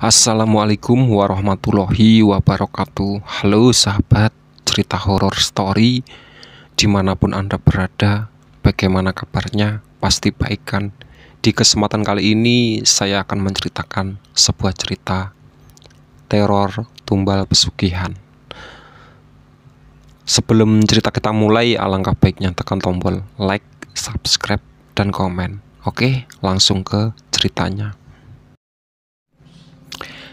Assalamualaikum warahmatullahi wabarakatuh Halo sahabat cerita horor story Dimanapun Anda berada Bagaimana kabarnya? Pasti baik kan? Di kesempatan kali ini saya akan menceritakan sebuah cerita Teror Tumbal Pesugihan Sebelum cerita kita mulai alangkah baiknya tekan tombol like, subscribe, dan komen Oke langsung ke ceritanya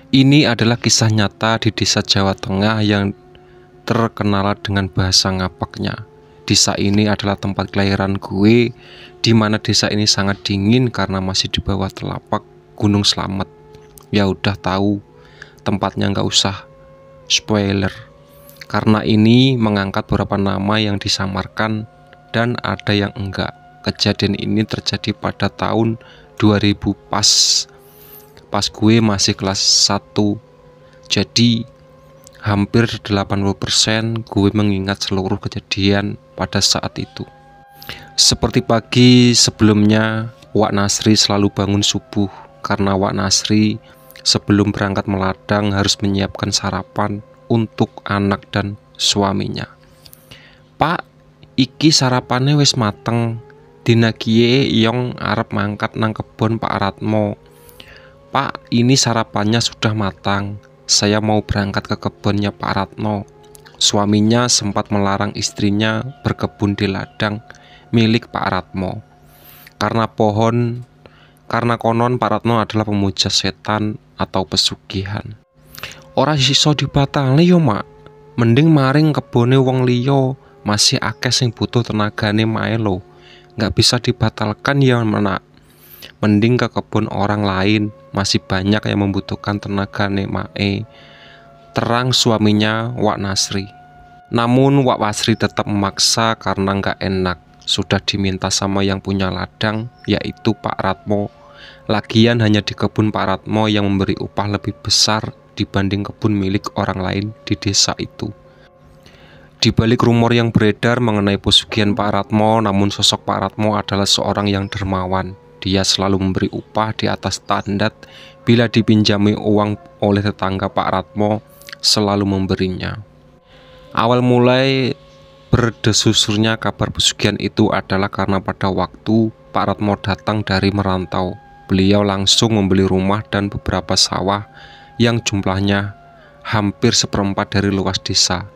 ini adalah kisah nyata di desa Jawa Tengah yang terkenal dengan bahasa ngapaknya. Desa ini adalah tempat kelahiran gue, di mana desa ini sangat dingin karena masih di bawah telapak Gunung Slamet. Ya udah tahu, tempatnya nggak usah spoiler. Karena ini mengangkat beberapa nama yang disamarkan dan ada yang enggak. Kejadian ini terjadi pada tahun 2000 pas pas gue masih kelas 1 jadi hampir 80% gue mengingat seluruh kejadian pada saat itu seperti pagi sebelumnya Wak Nasri selalu bangun subuh karena Wak Nasri sebelum berangkat meladang harus menyiapkan sarapan untuk anak dan suaminya Pak iki sarapannya wis mateng dina kie Arab arep mangkat nang kebun Pak Aratmo. Pak, ini sarapannya sudah matang. Saya mau berangkat ke kebunnya Pak Ratno. Suaminya sempat melarang istrinya berkebun di ladang milik Pak Ratno. Karena pohon, karena konon Pak Ratno adalah pemuja setan atau pesugihan. Orang iso dibatali yo, Mak. Mending maring kebone wong liyo masih akeh sing butuh tenagane mae lo. Nggak bisa dibatalkan ya, menak mending ke kebun orang lain masih banyak yang membutuhkan tenaga nemae terang suaminya Wak Nasri namun Wak Wasri tetap memaksa karena nggak enak sudah diminta sama yang punya ladang yaitu Pak Ratmo lagian hanya di kebun Pak Ratmo yang memberi upah lebih besar dibanding kebun milik orang lain di desa itu. Di balik rumor yang beredar mengenai pesugihan Pak Ratmo, namun sosok Pak Ratmo adalah seorang yang dermawan. Dia selalu memberi upah di atas standar. Bila dipinjami uang oleh tetangga Pak Ratmo, selalu memberinya. Awal mulai berdesusurnya kabar pesugihan itu adalah karena pada waktu Pak Ratmo datang dari merantau, beliau langsung membeli rumah dan beberapa sawah yang jumlahnya hampir seperempat dari luas desa.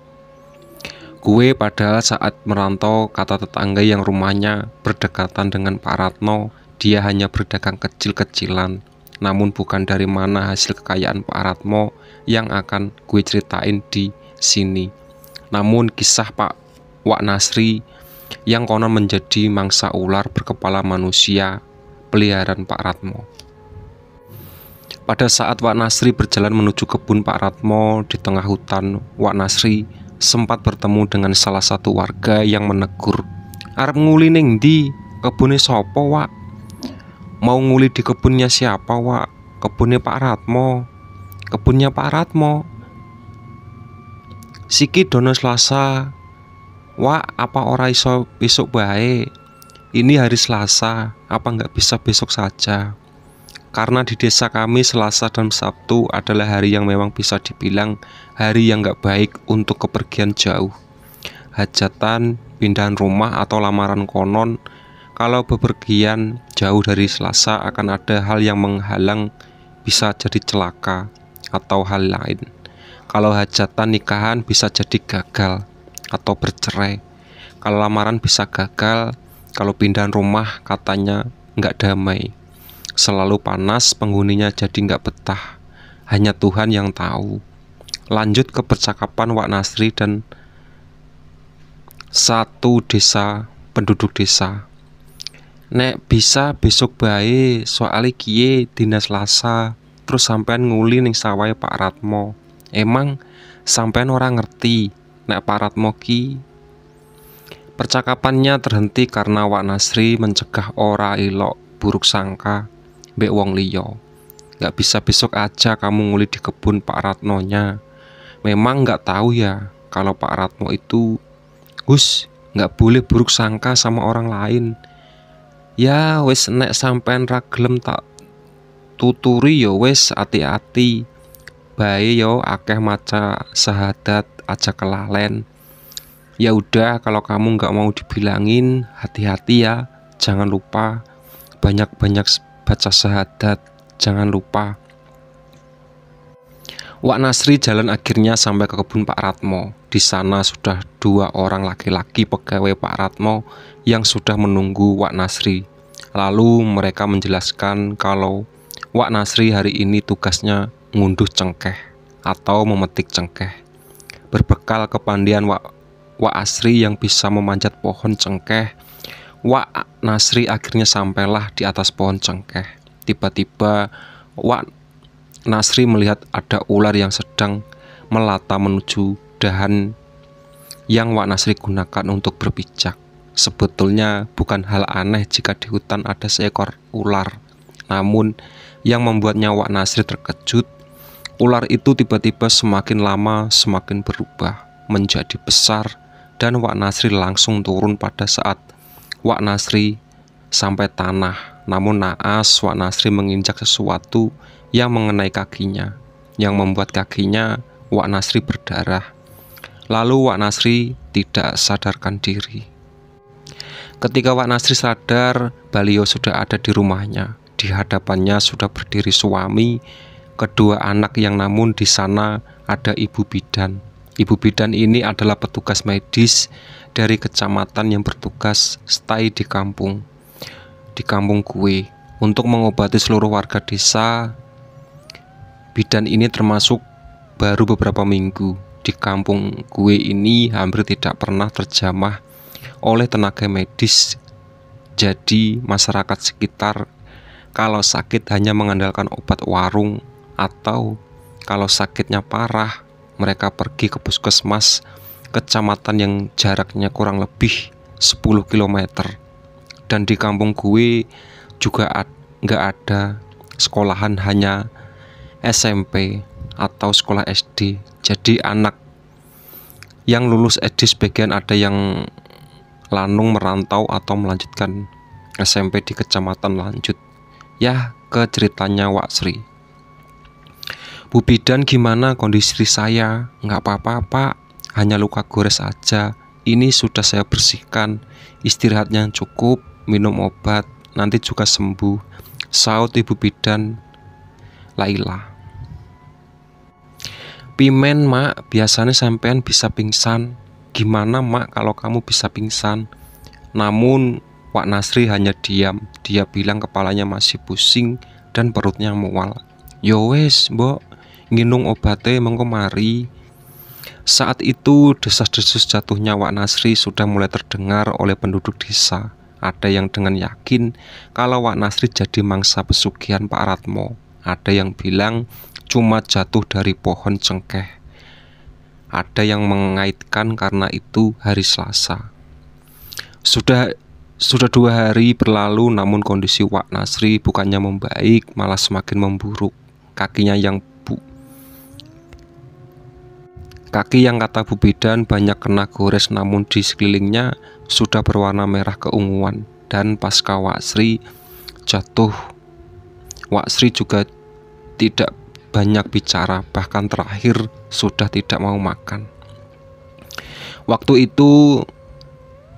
Gue padahal saat merantau kata tetangga yang rumahnya berdekatan dengan Pak Ratno dia hanya berdagang kecil-kecilan, namun bukan dari mana hasil kekayaan Pak Ratmo yang akan gue ceritain di sini. Namun kisah Pak Wak Nasri yang konon menjadi mangsa ular berkepala manusia peliharaan Pak Ratmo. Pada saat Wak Nasri berjalan menuju kebun Pak Ratmo di tengah hutan, Wak Nasri sempat bertemu dengan salah satu warga yang menegur. Arab nguli neng di kebune sopo Wak? mau nguli di kebunnya siapa Wak kebunnya Pak Ratmo kebunnya Pak Ratmo Siki dono Selasa Wak apa ora iso besok baik ini hari Selasa apa nggak bisa besok saja karena di desa kami Selasa dan Sabtu adalah hari yang memang bisa dibilang hari yang nggak baik untuk kepergian jauh hajatan, pindahan rumah atau lamaran konon kalau bepergian jauh dari selasa akan ada hal yang menghalang bisa jadi celaka atau hal lain. Kalau hajatan nikahan bisa jadi gagal atau bercerai. Kalau lamaran bisa gagal, kalau pindahan rumah katanya nggak damai. Selalu panas, penghuninya jadi nggak betah. Hanya Tuhan yang tahu. Lanjut ke percakapan Wak Nasri dan satu desa penduduk desa nek bisa besok bae soalnya kie dina Selasa terus sampean nguli ning sawahe Pak Ratmo emang sampean ora ngerti nek Pak Ratmo ki Percakapannya terhenti karena Wak Nasri mencegah ora ilok buruk sangka Be wong liya. Gak bisa besok aja kamu nguli di kebun Pak Ratno nya Memang gak tahu ya kalau Pak Ratmo itu Gus, nggak boleh buruk sangka sama orang lain ya wes nek sampean ra gelem tak tuturi yo ya wes hati-hati, bae yo akeh maca sahadat aja kelalen ya udah kalau kamu nggak mau dibilangin hati-hati ya jangan lupa banyak-banyak baca sahadat jangan lupa Wak Nasri jalan akhirnya sampai ke kebun Pak Ratmo. Di sana sudah dua orang laki-laki pegawai Pak Ratmo yang sudah menunggu Wak Nasri. Lalu mereka menjelaskan kalau Wak Nasri hari ini tugasnya ngunduh cengkeh atau memetik cengkeh. Berbekal kepandian Wak, Wak Asri yang bisa memanjat pohon cengkeh, Wak Nasri akhirnya sampailah di atas pohon cengkeh. Tiba-tiba Wak Nasri melihat ada ular yang sedang melata menuju dahan yang Wak Nasri gunakan untuk berpijak. Sebetulnya bukan hal aneh jika di hutan ada seekor ular. Namun, yang membuatnya Wak Nasri terkejut, ular itu tiba-tiba semakin lama semakin berubah menjadi besar dan Wak Nasri langsung turun pada saat Wak Nasri sampai tanah. Namun naas Wak Nasri menginjak sesuatu yang mengenai kakinya, yang membuat kakinya Wak Nasri berdarah. Lalu Wak Nasri tidak sadarkan diri. Ketika Wak Nasri sadar, Balio sudah ada di rumahnya. Di hadapannya sudah berdiri suami, kedua anak yang namun di sana ada ibu bidan. Ibu bidan ini adalah petugas medis dari kecamatan yang bertugas stay di kampung. Di kampung kue untuk mengobati seluruh warga desa Bidan ini termasuk baru beberapa minggu di kampung kue ini hampir tidak pernah terjamah oleh tenaga medis. Jadi masyarakat sekitar kalau sakit hanya mengandalkan obat warung atau kalau sakitnya parah mereka pergi ke puskesmas kecamatan yang jaraknya kurang lebih 10 km. Dan di kampung gue juga nggak ad ada sekolahan hanya SMP atau sekolah SD jadi anak yang lulus SD sebagian ada yang lanung merantau atau melanjutkan SMP di kecamatan lanjut ya ke ceritanya Wak Sri Bu Bidan gimana kondisi saya nggak apa-apa pak hanya luka gores aja ini sudah saya bersihkan istirahatnya cukup minum obat nanti juga sembuh saut Ibu Bidan Laila pimen mak biasanya sampean bisa pingsan gimana mak kalau kamu bisa pingsan namun Wak Nasri hanya diam dia bilang kepalanya masih pusing dan perutnya mual yowes ya mbok nginung obate mengkemari saat itu desas-desus jatuhnya Wak Nasri sudah mulai terdengar oleh penduduk desa ada yang dengan yakin kalau Wak Nasri jadi mangsa pesugihan Pak Ratmo ada yang bilang cuma jatuh dari pohon cengkeh. Ada yang mengaitkan karena itu hari Selasa. Sudah sudah dua hari berlalu namun kondisi Wak Nasri bukannya membaik malah semakin memburuk. Kakinya yang bu Kaki yang kata Bu Bidan banyak kena gores namun di sekelilingnya sudah berwarna merah keunguan dan pasca Wak Sri jatuh Wak Sri juga tidak banyak bicara, bahkan terakhir sudah tidak mau makan. Waktu itu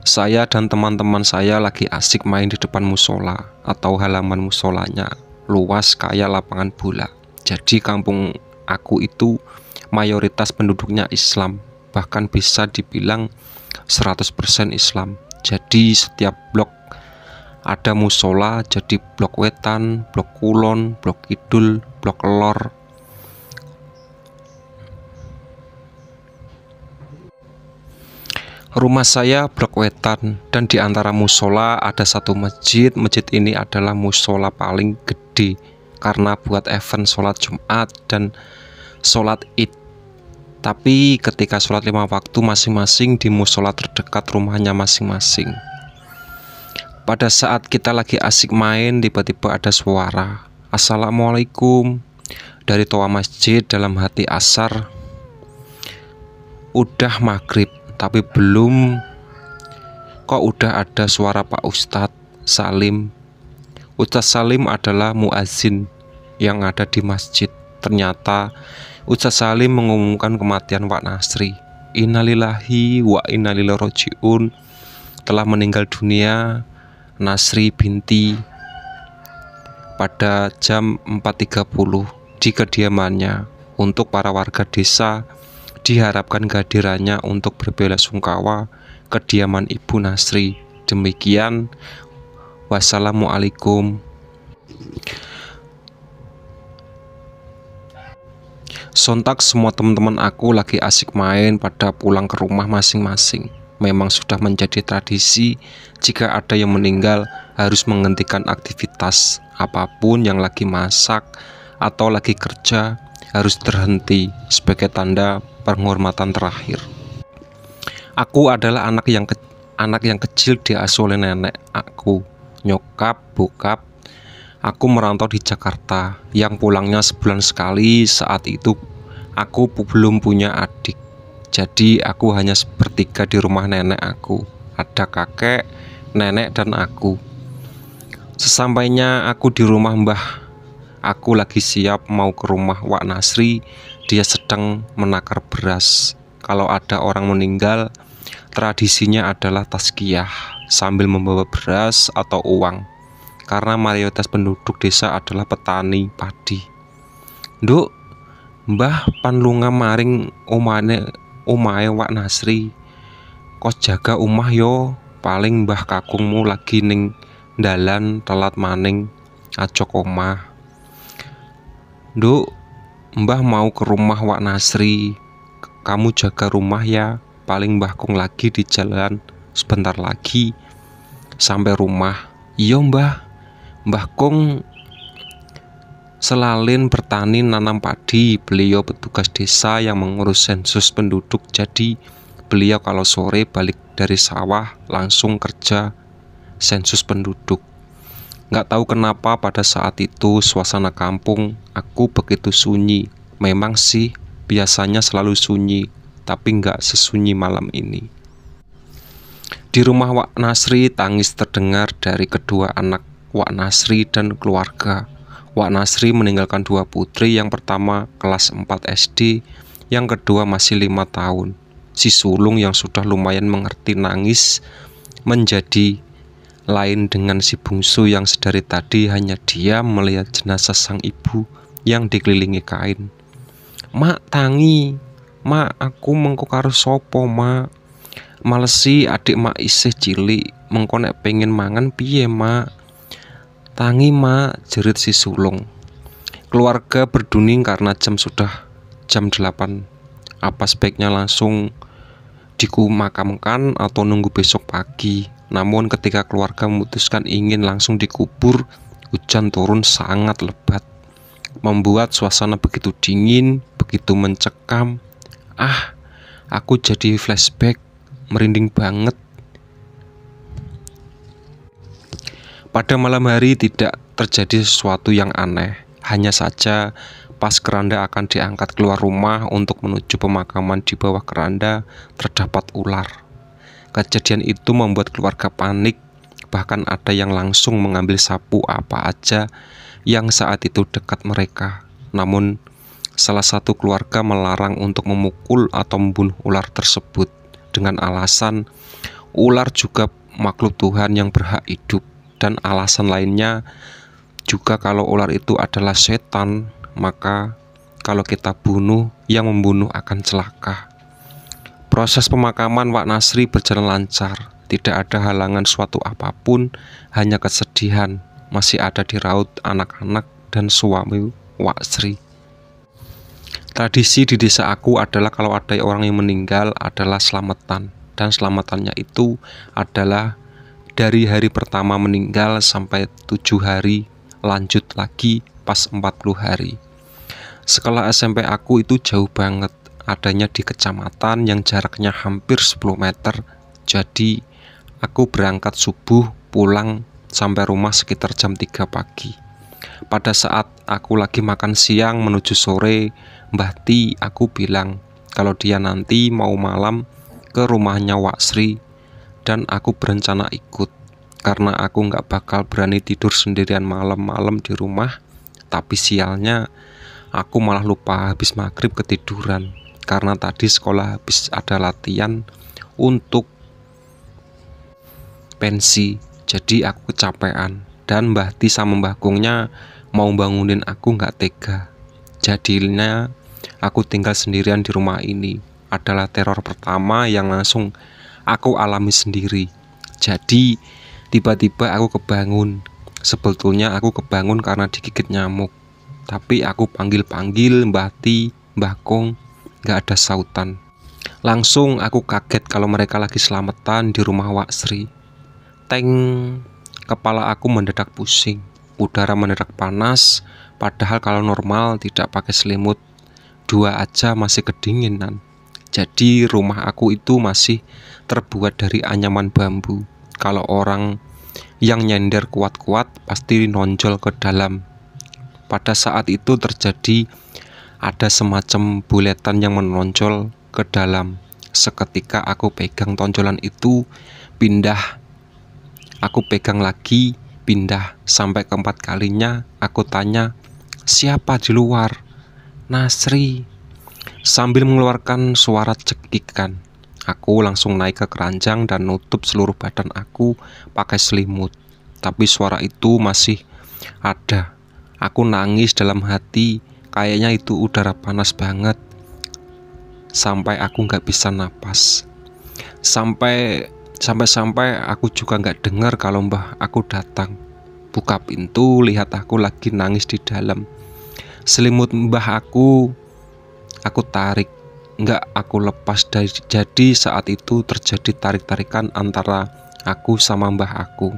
saya dan teman-teman saya lagi asik main di depan musola atau halaman musolanya luas kayak lapangan bola. Jadi kampung aku itu mayoritas penduduknya Islam, bahkan bisa dibilang 100% Islam. Jadi setiap blok ada musola jadi blok wetan, blok kulon, blok kidul, blok lor. Rumah saya blok wetan dan di antara musola ada satu masjid. Masjid ini adalah musola paling gede karena buat event sholat Jumat dan sholat Id. Tapi ketika sholat lima waktu masing-masing di musola terdekat rumahnya masing-masing. Pada saat kita lagi asik main, tiba-tiba ada suara Assalamualaikum dari toa masjid dalam hati asar Udah maghrib, tapi belum Kok udah ada suara Pak Ustadz Salim Ustadz Salim adalah muazin yang ada di masjid Ternyata Ustadz Salim mengumumkan kematian Pak Nasri Innalillahi wa innalillahi roji'un telah meninggal dunia Nasri binti pada jam 4.30 di kediamannya untuk para warga desa diharapkan kehadirannya untuk berbela sungkawa kediaman Ibu Nasri demikian wassalamualaikum sontak semua teman-teman aku lagi asik main pada pulang ke rumah masing-masing memang sudah menjadi tradisi jika ada yang meninggal harus menghentikan aktivitas apapun yang lagi masak atau lagi kerja harus terhenti sebagai tanda penghormatan terakhir. Aku adalah anak yang ke anak yang kecil diasuh oleh nenek aku, nyokap, bokap. Aku merantau di Jakarta yang pulangnya sebulan sekali saat itu aku belum punya adik. Jadi aku hanya sepertiga di rumah nenek aku. Ada kakek, nenek dan aku. Sesampainya aku di rumah Mbah, aku lagi siap mau ke rumah Wak Nasri. Dia sedang menakar beras. Kalau ada orang meninggal, tradisinya adalah taskiyah sambil membawa beras atau uang. Karena mayoritas penduduk desa adalah petani padi. Duk, Mbah panlunga maring omane omahe Wak Nasri. Kos jaga omah yo, paling mbah kakungmu lagi ning dalan telat maning acok omah. Nduk, mbah mau ke rumah Wak Nasri. Kamu jaga rumah ya, paling mbah kung lagi di jalan sebentar lagi sampai rumah. Iya mbah, mbah kung Selalin bertani nanam padi, beliau petugas desa yang mengurus sensus penduduk. Jadi, beliau kalau sore balik dari sawah langsung kerja sensus penduduk. Nggak tahu kenapa pada saat itu suasana kampung aku begitu sunyi. Memang sih biasanya selalu sunyi, tapi nggak sesunyi malam ini. Di rumah Wak Nasri, tangis terdengar dari kedua anak Wak Nasri dan keluarga. Wak Nasri meninggalkan dua putri, yang pertama kelas 4 SD, yang kedua masih lima tahun. Si sulung yang sudah lumayan mengerti nangis menjadi lain dengan si bungsu yang sedari tadi hanya diam melihat jenazah sang ibu yang dikelilingi kain. Mak tangi, mak aku mengkukar sopo mak. Malesi adik mak isih cilik, mengkonek pengen mangan piye mak Tangi mak jerit si sulung Keluarga berduning karena jam sudah jam 8 Apa sebaiknya langsung dikumakamkan atau nunggu besok pagi Namun ketika keluarga memutuskan ingin langsung dikubur Hujan turun sangat lebat Membuat suasana begitu dingin, begitu mencekam Ah, aku jadi flashback merinding banget Pada malam hari tidak terjadi sesuatu yang aneh, hanya saja pas keranda akan diangkat keluar rumah untuk menuju pemakaman di bawah keranda terdapat ular. Kejadian itu membuat keluarga panik, bahkan ada yang langsung mengambil sapu apa aja yang saat itu dekat mereka. Namun salah satu keluarga melarang untuk memukul atau membunuh ular tersebut dengan alasan ular juga makhluk Tuhan yang berhak hidup dan alasan lainnya juga kalau ular itu adalah setan maka kalau kita bunuh yang membunuh akan celaka proses pemakaman Wak Nasri berjalan lancar tidak ada halangan suatu apapun hanya kesedihan masih ada di raut anak-anak dan suami Wak Sri tradisi di desa aku adalah kalau ada orang yang meninggal adalah selamatan dan selamatannya itu adalah dari hari pertama meninggal sampai tujuh hari lanjut lagi pas 40 hari sekolah SMP aku itu jauh banget adanya di kecamatan yang jaraknya hampir 10 meter jadi aku berangkat subuh pulang sampai rumah sekitar jam 3 pagi pada saat aku lagi makan siang menuju sore Mbah Ti aku bilang kalau dia nanti mau malam ke rumahnya Wak Sri dan aku berencana ikut karena aku nggak bakal berani tidur sendirian malam-malam di rumah tapi sialnya aku malah lupa habis maghrib ketiduran karena tadi sekolah habis ada latihan untuk pensi jadi aku kecapean dan Mbah Ti sama Mbah Kungnya mau bangunin aku nggak tega jadinya aku tinggal sendirian di rumah ini adalah teror pertama yang langsung aku alami sendiri jadi tiba-tiba aku kebangun sebetulnya aku kebangun karena digigit nyamuk tapi aku panggil-panggil Mbah Ti, Mbah Kong gak ada sautan langsung aku kaget kalau mereka lagi selamatan di rumah Wak Sri teng kepala aku mendadak pusing udara mendadak panas padahal kalau normal tidak pakai selimut dua aja masih kedinginan jadi rumah aku itu masih terbuat dari anyaman bambu. Kalau orang yang nyender kuat-kuat pasti nonjol ke dalam. Pada saat itu terjadi ada semacam buletan yang menonjol ke dalam. Seketika aku pegang tonjolan itu pindah. Aku pegang lagi pindah sampai keempat kalinya aku tanya siapa di luar Nasri sambil mengeluarkan suara cekikan Aku langsung naik ke keranjang dan nutup seluruh badan aku pakai selimut. Tapi suara itu masih ada. Aku nangis dalam hati, kayaknya itu udara panas banget. Sampai aku nggak bisa napas. Sampai sampai-sampai aku juga nggak dengar kalau mbah aku datang. Buka pintu, lihat aku lagi nangis di dalam. Selimut mbah aku, aku tarik nggak aku lepas dari jadi saat itu terjadi tarik-tarikan antara aku sama mbah aku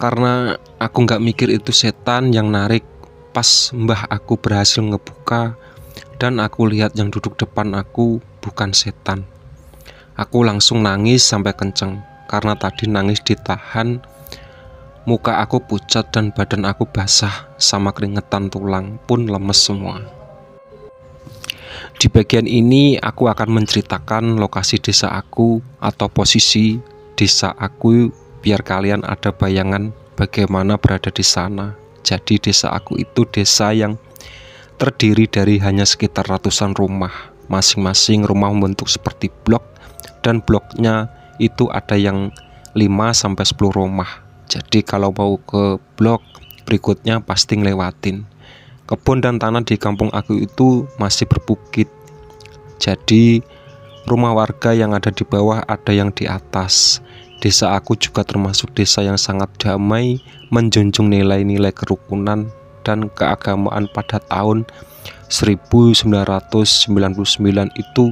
karena aku nggak mikir itu setan yang narik pas mbah aku berhasil ngebuka dan aku lihat yang duduk depan aku bukan setan aku langsung nangis sampai kenceng karena tadi nangis ditahan Muka aku pucat dan badan aku basah sama keringetan tulang pun lemes semua. Di bagian ini aku akan menceritakan lokasi desa aku atau posisi desa aku biar kalian ada bayangan bagaimana berada di sana. Jadi desa aku itu desa yang terdiri dari hanya sekitar ratusan rumah. Masing-masing rumah membentuk seperti blok dan bloknya itu ada yang 5 sampai 10 rumah. Jadi kalau mau ke blok berikutnya pasti ngelewatin Kebun dan tanah di kampung aku itu masih berbukit. Jadi rumah warga yang ada di bawah ada yang di atas. Desa aku juga termasuk desa yang sangat damai, menjunjung nilai-nilai kerukunan dan keagamaan pada tahun 1999 itu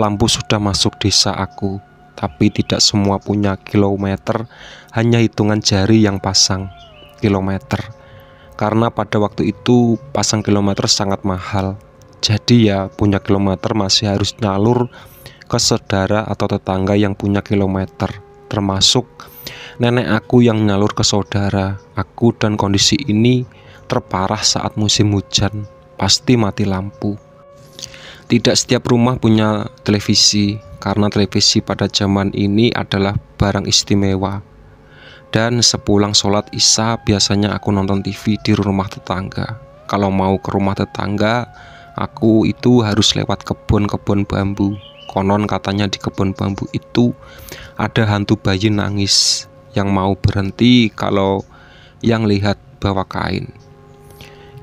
lampu sudah masuk desa aku, tapi tidak semua punya kilometer, hanya hitungan jari yang pasang kilometer karena pada waktu itu pasang kilometer sangat mahal jadi ya punya kilometer masih harus nyalur ke saudara atau tetangga yang punya kilometer termasuk nenek aku yang nyalur ke saudara aku dan kondisi ini terparah saat musim hujan pasti mati lampu tidak setiap rumah punya televisi karena televisi pada zaman ini adalah barang istimewa dan sepulang sholat isya biasanya aku nonton TV di rumah tetangga. Kalau mau ke rumah tetangga, aku itu harus lewat kebun-kebun bambu. Konon katanya di kebun bambu itu ada hantu bayi nangis yang mau berhenti kalau yang lihat bawa kain.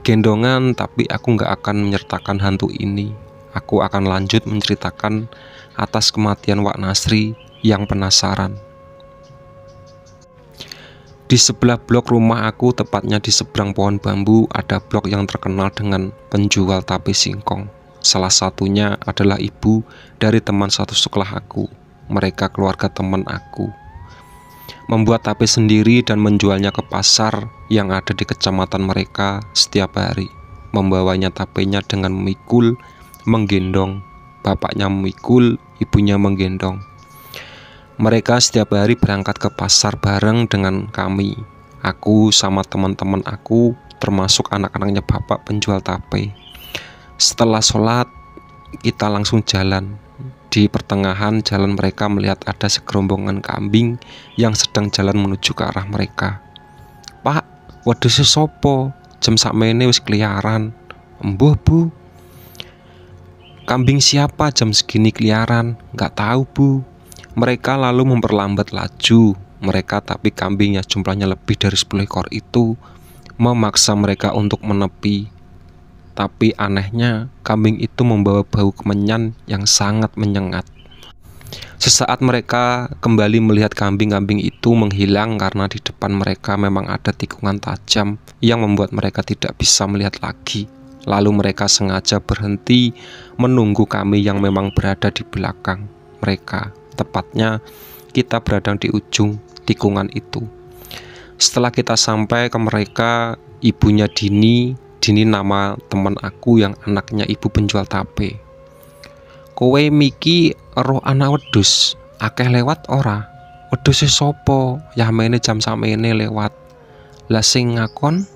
Gendongan tapi aku nggak akan menyertakan hantu ini. Aku akan lanjut menceritakan atas kematian Wak Nasri yang penasaran. Di sebelah blok rumah aku, tepatnya di seberang pohon bambu, ada blok yang terkenal dengan penjual tape singkong. Salah satunya adalah ibu dari teman satu sekolah aku. Mereka keluarga teman aku. Membuat tape sendiri dan menjualnya ke pasar yang ada di kecamatan mereka setiap hari. Membawanya tapenya dengan memikul, menggendong. Bapaknya memikul, ibunya menggendong mereka setiap hari berangkat ke pasar bareng dengan kami. Aku sama teman-teman aku, termasuk anak-anaknya bapak penjual tape. Setelah sholat, kita langsung jalan. Di pertengahan jalan mereka melihat ada segerombongan kambing yang sedang jalan menuju ke arah mereka. Pak, waduh sesopo, jam sakmene wis keliaran. Embuh bu, kambing siapa jam segini keliaran? Gak tahu bu, mereka lalu memperlambat laju mereka tapi kambingnya jumlahnya lebih dari 10 ekor itu memaksa mereka untuk menepi. Tapi anehnya kambing itu membawa bau kemenyan yang sangat menyengat. Sesaat mereka kembali melihat kambing-kambing itu menghilang karena di depan mereka memang ada tikungan tajam yang membuat mereka tidak bisa melihat lagi. Lalu mereka sengaja berhenti menunggu kami yang memang berada di belakang mereka. Tepatnya kita berada di ujung tikungan itu. Setelah kita sampai ke mereka, ibunya Dini, Dini nama teman aku yang anaknya ibu penjual tape. Kowe miki roh anak wedus, akeh lewat ora. Wedus sopo, ya mene jam sama ini lewat. Lah ngakon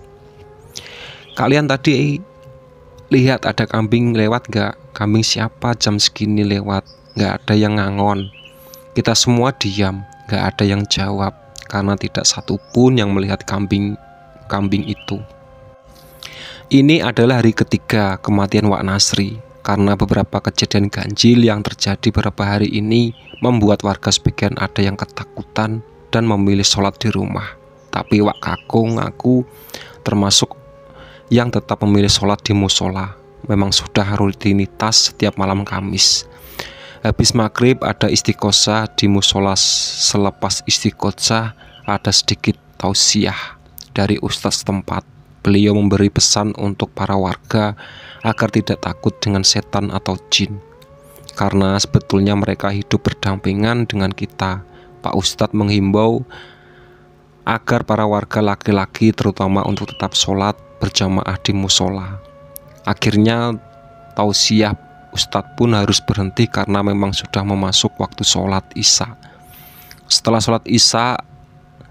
Kalian tadi lihat ada kambing lewat gak? Kambing siapa jam segini lewat? Gak ada yang ngangon. Kita semua diam, gak ada yang jawab karena tidak satupun yang melihat kambing kambing itu. Ini adalah hari ketiga kematian Wak Nasri karena beberapa kejadian ganjil yang terjadi beberapa hari ini membuat warga sebagian ada yang ketakutan dan memilih sholat di rumah. Tapi Wak Kakung aku termasuk yang tetap memilih sholat di musola memang sudah rutinitas setiap malam Kamis. Habis maghrib ada istiqosa di musola. Selepas istiqosa ada sedikit tausiah dari ustadz tempat. Beliau memberi pesan untuk para warga agar tidak takut dengan setan atau jin. Karena sebetulnya mereka hidup berdampingan dengan kita. Pak Ustadz menghimbau agar para warga laki-laki terutama untuk tetap sholat berjamaah di musola. Akhirnya tausiah Ustadz pun harus berhenti karena memang sudah memasuk waktu sholat isya setelah sholat isya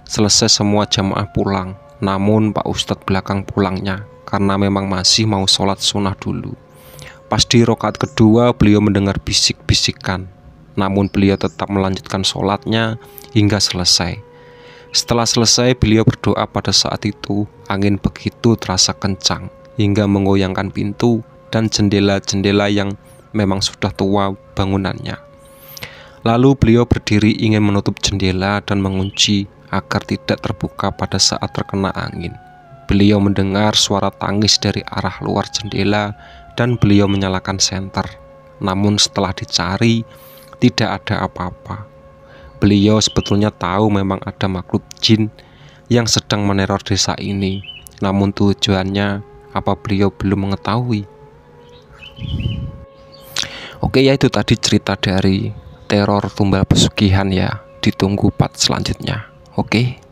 selesai semua jamaah pulang namun Pak Ustadz belakang pulangnya karena memang masih mau sholat sunnah dulu Pas di rokat kedua beliau mendengar bisik-bisikan Namun beliau tetap melanjutkan sholatnya hingga selesai Setelah selesai beliau berdoa pada saat itu Angin begitu terasa kencang Hingga menggoyangkan pintu dan jendela-jendela yang memang sudah tua bangunannya. Lalu beliau berdiri ingin menutup jendela dan mengunci agar tidak terbuka pada saat terkena angin. Beliau mendengar suara tangis dari arah luar jendela dan beliau menyalakan senter. Namun setelah dicari, tidak ada apa-apa. Beliau sebetulnya tahu memang ada makhluk jin yang sedang meneror desa ini. Namun tujuannya apa beliau belum mengetahui. Oke ya itu tadi cerita dari teror tumbal pesugihan ya. Ditunggu part selanjutnya. Oke.